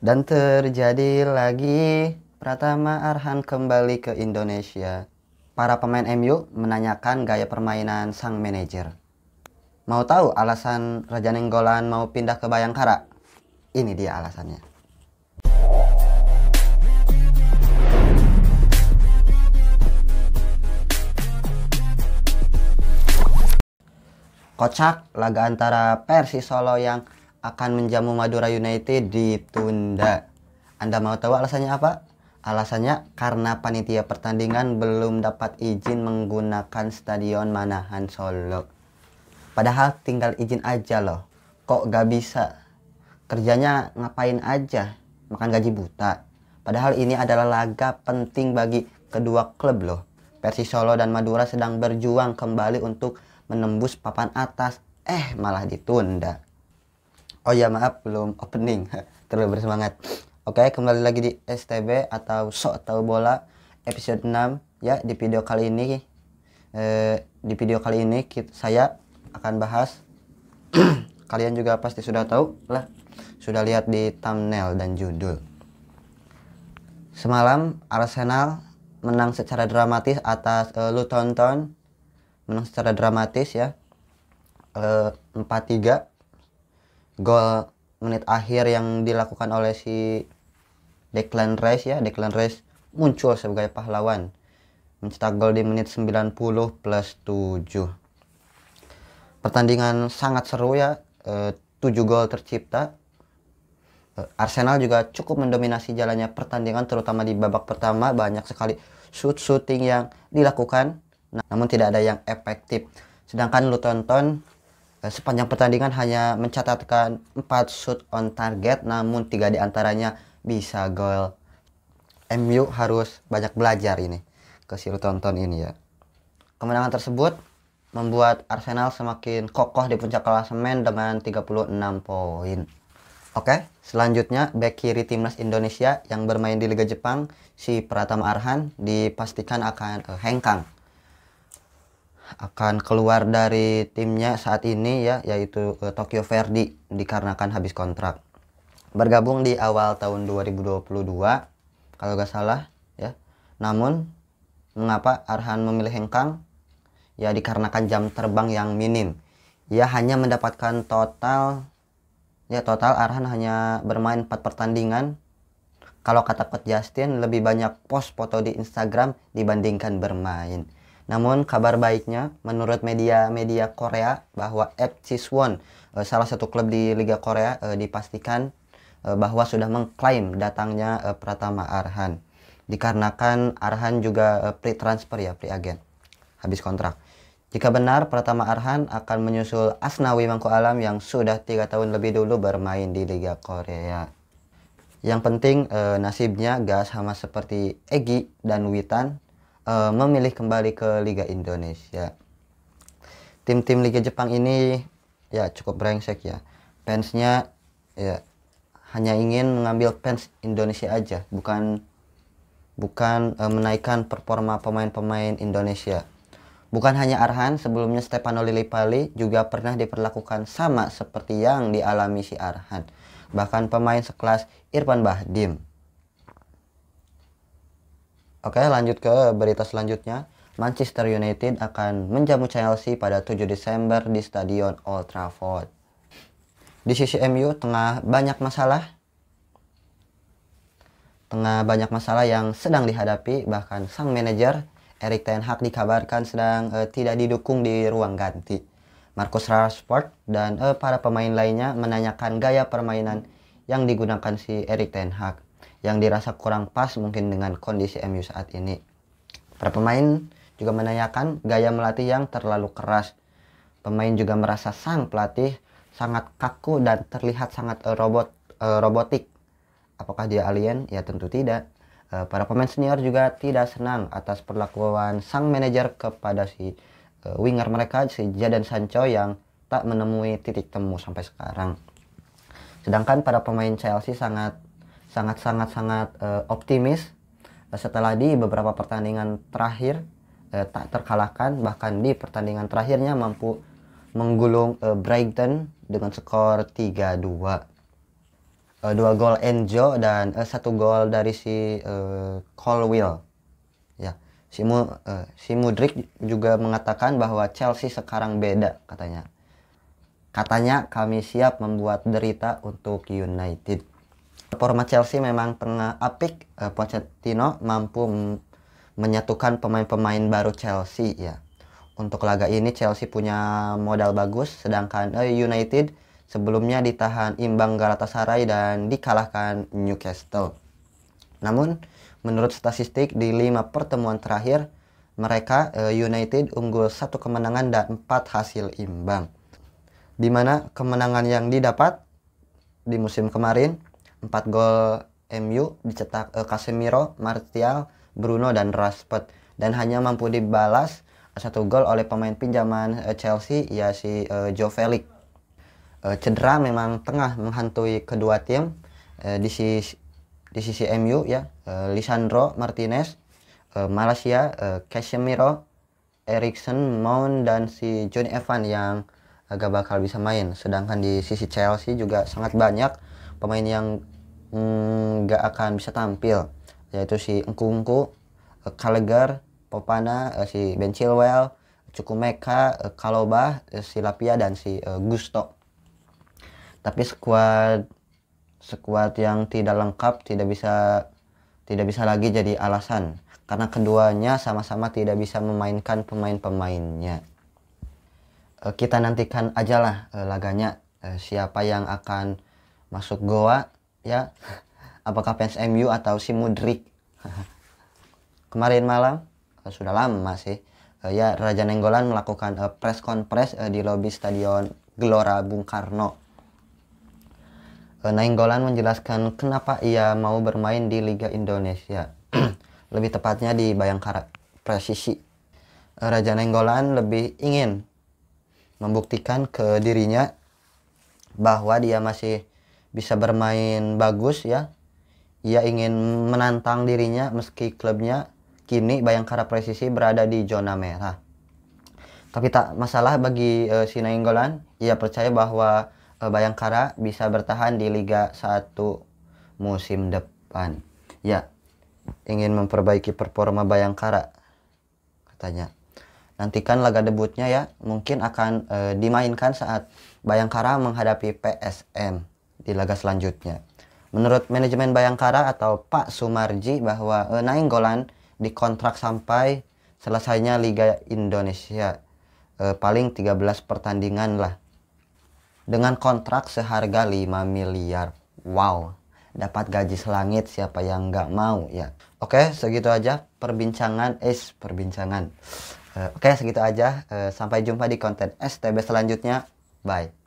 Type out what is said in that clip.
Dan terjadi lagi Pratama Arhan kembali ke Indonesia. Para pemain MU menanyakan gaya permainan sang manajer. Mau tahu alasan Raja Nenggolan mau pindah ke Bayangkara? Ini dia alasannya. Kocak laga antara Persi Solo yang akan menjamu Madura United ditunda. Anda mau tahu alasannya apa? Alasannya karena panitia pertandingan belum dapat izin menggunakan Stadion Manahan Solo. Padahal tinggal izin aja loh. Kok gak bisa? Kerjanya ngapain aja? Makan gaji buta. Padahal ini adalah laga penting bagi kedua klub loh. Persis Solo dan Madura sedang berjuang kembali untuk menembus papan atas. Eh malah ditunda oh ya maaf belum opening terlalu bersemangat oke kembali lagi di STB atau sok tahu bola episode 6 ya di video kali ini eh, di video kali ini kita, saya akan bahas kalian juga pasti sudah tahu lah sudah lihat di thumbnail dan judul semalam Arsenal menang secara dramatis atas eh, Luton Town menang secara dramatis ya eh, 4 gol menit akhir yang dilakukan oleh si Declan Rice ya Declan Rice muncul sebagai pahlawan mencetak gol di menit 90 plus 7 pertandingan sangat seru ya e, eh, 7 gol tercipta e, Arsenal juga cukup mendominasi jalannya pertandingan terutama di babak pertama banyak sekali shoot-shooting yang dilakukan namun tidak ada yang efektif sedangkan Luton Town Eh, sepanjang pertandingan hanya mencatatkan 4 shoot on target namun 3 diantaranya bisa gol. MU harus banyak belajar ini ke si Tonton ini ya. Kemenangan tersebut membuat Arsenal semakin kokoh di puncak klasemen dengan 36 poin. Oke, selanjutnya back kiri timnas Indonesia yang bermain di Liga Jepang, si Pratama Arhan dipastikan akan eh, hengkang akan keluar dari timnya saat ini ya yaitu uh, Tokyo Verdy dikarenakan habis kontrak. Bergabung di awal tahun 2022 kalau gak salah ya. Namun mengapa Arhan memilih Hengkang? Ya dikarenakan jam terbang yang minim. Ia hanya mendapatkan total ya total Arhan hanya bermain 4 pertandingan. Kalau kata Coach Justin lebih banyak post foto di Instagram dibandingkan bermain. Namun kabar baiknya menurut media-media Korea bahwa FC Swan eh, salah satu klub di Liga Korea eh, dipastikan eh, bahwa sudah mengklaim datangnya Pratama Arhan. Dikarenakan Arhan juga pre transfer ya, pre agen. Habis kontrak. Jika benar, Pratama Arhan akan menyusul Asnawi Mangku Alam yang sudah tiga tahun lebih dulu bermain di Liga Korea. Yang penting nasibnya gak sama seperti Egi dan Witan uh, memilih kembali ke Liga Indonesia. Tim-tim Liga Jepang ini ya cukup brengsek ya. Fansnya ya hanya ingin mengambil fans Indonesia aja, bukan bukan uh, menaikkan performa pemain-pemain Indonesia. Bukan hanya Arhan, sebelumnya Stefano Lillipali juga pernah diperlakukan sama seperti yang dialami si Arhan. Bahkan pemain sekelas Irfan Bahdim. Oke, lanjut ke berita selanjutnya. Manchester United akan menjamu Chelsea pada 7 Desember di Stadion Old Trafford. Di sisi MU tengah banyak masalah tengah banyak masalah yang sedang dihadapi bahkan sang manajer Erik Ten Hag dikabarkan sedang eh, tidak didukung di ruang ganti. Marcus Rashford dan eh, para pemain lainnya menanyakan gaya permainan yang digunakan si Erik Ten Hag yang dirasa kurang pas mungkin dengan kondisi MU saat ini. Para pemain juga menanyakan gaya melatih yang terlalu keras. Pemain juga merasa sang pelatih sangat kaku dan terlihat sangat eh, robot eh, robotik. Apakah dia alien? Ya tentu tidak. Eh, para pemain senior juga tidak senang atas perlakuan sang manajer kepada si winger mereka si Jadon Sancho yang tak menemui titik temu sampai sekarang. Sedangkan para pemain Chelsea sangat sangat-sangat-sangat uh, optimis eh, setelah di beberapa pertandingan terakhir uh, tak terkalahkan bahkan di pertandingan terakhirnya mampu menggulung uh, Brighton dengan skor 3-2 dua dua gol Enzo dan uh, satu gol dari si uh, Colwell ya si, Mu, uh, si Mudrik juga mengatakan bahwa Chelsea sekarang beda katanya katanya kami siap membuat derita untuk United Performa Chelsea memang pernah apik uh, Pochettino mampu menyatukan pemain-pemain baru Chelsea ya. Untuk laga ini Chelsea punya modal bagus sedangkan eh, United sebelumnya ditahan imbang Galatasaray dan dikalahkan Newcastle. Namun menurut statistik di lima pertemuan terakhir mereka eh, United unggul satu kemenangan dan empat hasil imbang. Di mana kemenangan yang didapat di musim kemarin 4 gol MU dicetak uh, Casemiro, Martial, Bruno dan Rashford dan hanya mampu dibalas satu gol oleh pemain pinjaman uh, Chelsea ya si uh, Joe Felix. Uh, cedera memang tengah menghantui kedua tim uh, di sisi di sisi MU ya uh, Lisandro Martinez, uh, Malaysia, uh, Casemiro, Erikson, Mount dan si John Evan yang agak bakal bisa main. Sedangkan di sisi Chelsea juga sangat banyak pemain yang Hmm, nggak hmm, akan bisa tampil yaitu si Engkungku, eh, Kalegar, Popana, eh, si Ben Chilwell, Cukumeka, eh, kaloba si Lapia dan si Gusto. Tapi skuad skuad yang tidak lengkap tidak bisa tidak bisa lagi jadi alasan karena keduanya sama-sama tidak bisa memainkan pemain-pemainnya. Kita nantikan ajalah laganya siapa yang akan masuk Goa ya apakah PSMU atau si Mudrik kemarin malam eh, sudah lama sih eh, ya Raja Nenggolan melakukan eh, press conference di lobi stadion Gelora Bung Karno Nenggolan menjelaskan kenapa ia mau bermain di Liga Indonesia lebih tepatnya di Bayangkara Presisi Raja Nenggolan lebih ingin membuktikan ke dirinya bahwa dia masih bisa bermain bagus ya. Ia ingin menantang dirinya meski klubnya kini Bayangkara Presisi berada di zona merah. Tapi tak masalah bagi uh, eh, Sinainggolan, ia percaya bahwa uh, Bayangkara bisa bertahan di Liga 1 musim depan. Ya, ingin memperbaiki performa Bayangkara katanya. Nantikan laga debutnya ya, mungkin akan uh, dimainkan saat Bayangkara menghadapi PSM di laga selanjutnya. Menurut manajemen Bayangkara atau Pak Sumarji bahwa uh, Nainggolan dikontrak sampai selesainya Liga Indonesia uh, paling 13 pertandingan lah dengan kontrak seharga 5 miliar. Wow, dapat gaji selangit siapa yang nggak mau ya. Oke, segitu aja perbincangan es perbincangan. Uh, Oke, okay, segitu aja. Uh, sampai jumpa di konten STB selanjutnya. Bye.